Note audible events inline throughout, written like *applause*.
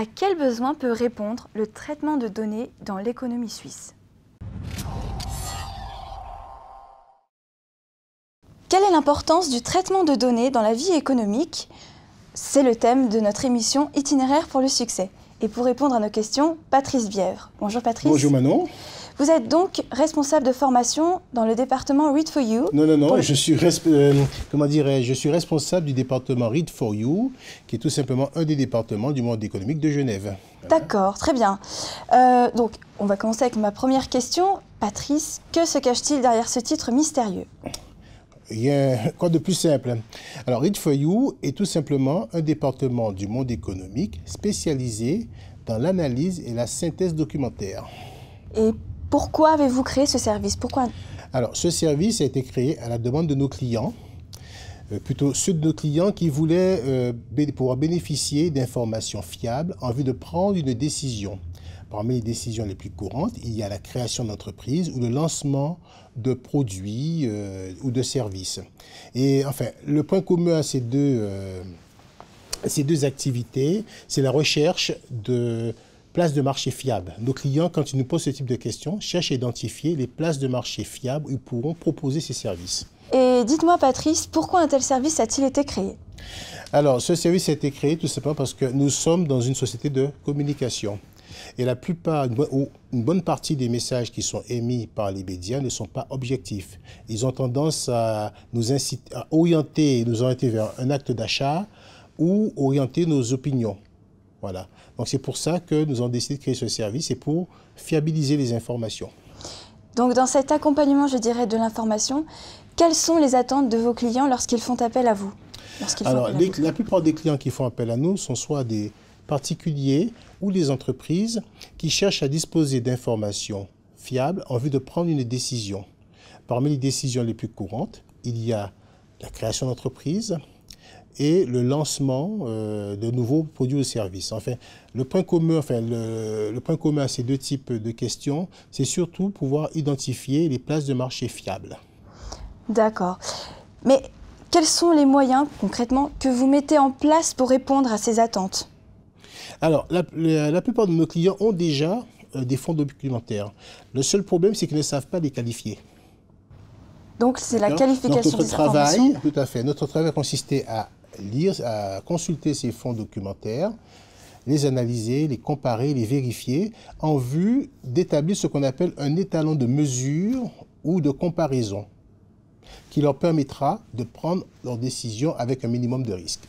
À quel besoin peut répondre le traitement de données dans l'économie suisse Quelle est l'importance du traitement de données dans la vie économique C'est le thème de notre émission Itinéraire pour le succès. Et pour répondre à nos questions, Patrice Bièvre. Bonjour Patrice. Bonjour Manon. Vous êtes donc responsable de formation dans le département Read for You. Non, non, non. Je suis euh, comment dirais Je suis responsable du département Read for You, qui est tout simplement un des départements du monde économique de Genève. D'accord, très bien. Euh, donc, on va commencer avec ma première question. Patrice, que se cache-t-il derrière ce titre mystérieux il y a quoi de plus simple Alors, Read for You est tout simplement un département du monde économique spécialisé dans l'analyse et la synthèse documentaire. Pourquoi avez-vous créé ce service Pourquoi Alors, ce service a été créé à la demande de nos clients, euh, plutôt ceux de nos clients qui voulaient euh, pouvoir bénéficier d'informations fiables en vue de prendre une décision. Parmi les décisions les plus courantes, il y a la création d'entreprises ou le lancement de produits euh, ou de services. Et enfin, le point commun à deux, ces deux activités, c'est la recherche de Place de marché fiable. Nos clients, quand ils nous posent ce type de questions, cherchent à identifier les places de marché fiables où ils pourront proposer ces services. Et dites-moi Patrice, pourquoi un tel service a-t-il été créé Alors, ce service a été créé tout simplement parce que nous sommes dans une société de communication. Et la plupart, ou une bonne partie des messages qui sont émis par les médias ne sont pas objectifs. Ils ont tendance à nous inciter, à orienter, nous orienter vers un acte d'achat ou orienter nos opinions. Voilà. Donc c'est pour ça que nous avons décidé de créer ce service et pour fiabiliser les informations. Donc dans cet accompagnement, je dirais, de l'information, quelles sont les attentes de vos clients lorsqu'ils font appel à vous la plupart des clients qui font appel à nous sont soit des particuliers ou des entreprises qui cherchent à disposer d'informations fiables en vue de prendre une décision. Parmi les décisions les plus courantes, il y a la création d'entreprises, et le lancement euh, de nouveaux produits ou services. Enfin, le point commun, enfin, le, point commun à ces deux types de questions, c'est surtout pouvoir identifier les places de marché fiables. D'accord. Mais quels sont les moyens concrètement que vous mettez en place pour répondre à ces attentes Alors, la, plupart de nos clients ont déjà euh, des fonds documentaires. Le seul problème, c'est qu'ils ne savent pas les qualifier. Donc, c'est la qualification Donc, notre travail, Tout à fait. Notre travail consistait à lire, à consulter ces fonds documentaires, les analyser, les comparer, les vérifier en vue d'établir ce qu'on appelle un étalon de mesure ou de comparaison qui leur permettra de prendre leurs décisions avec un minimum de risque.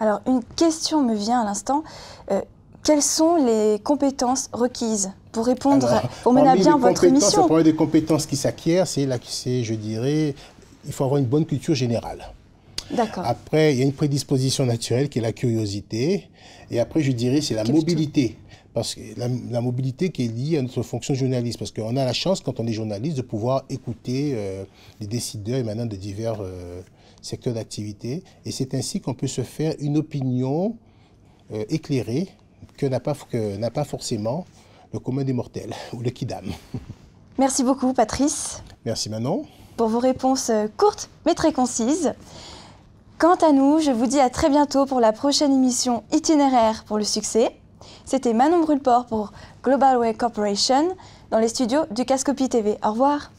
Alors une question me vient à l'instant. Euh, quelles sont les compétences requises pour répondre, pour mener à bien votre mission Pour des compétences qui s'acquièrent, c'est c'est, je dirais, il faut avoir une bonne culture générale. Après, il y a une prédisposition naturelle qui est la curiosité. Et après, je dirais, c'est la mobilité. Parce que la, mobilité qui est liée à notre fonction journaliste. Parce qu'on a la chance, quand on est journaliste, de pouvoir écouter les euh, décideurs émanant de divers euh, secteurs d'activité. Et c'est ainsi qu'on peut se faire une opinion euh, éclairée que n'a pas, forcément le commun des mortels *laughs* ou le kidam. Merci beaucoup, Patrice. Merci, Manon. Pour vos réponses courtes mais très concises. Quant à nous, je vous dis à très bientôt pour la prochaine émission Itinéraire pour le succès. C'était Manon Brulport pour Global Way Corporation dans les studios du Cascopi TV. Au revoir.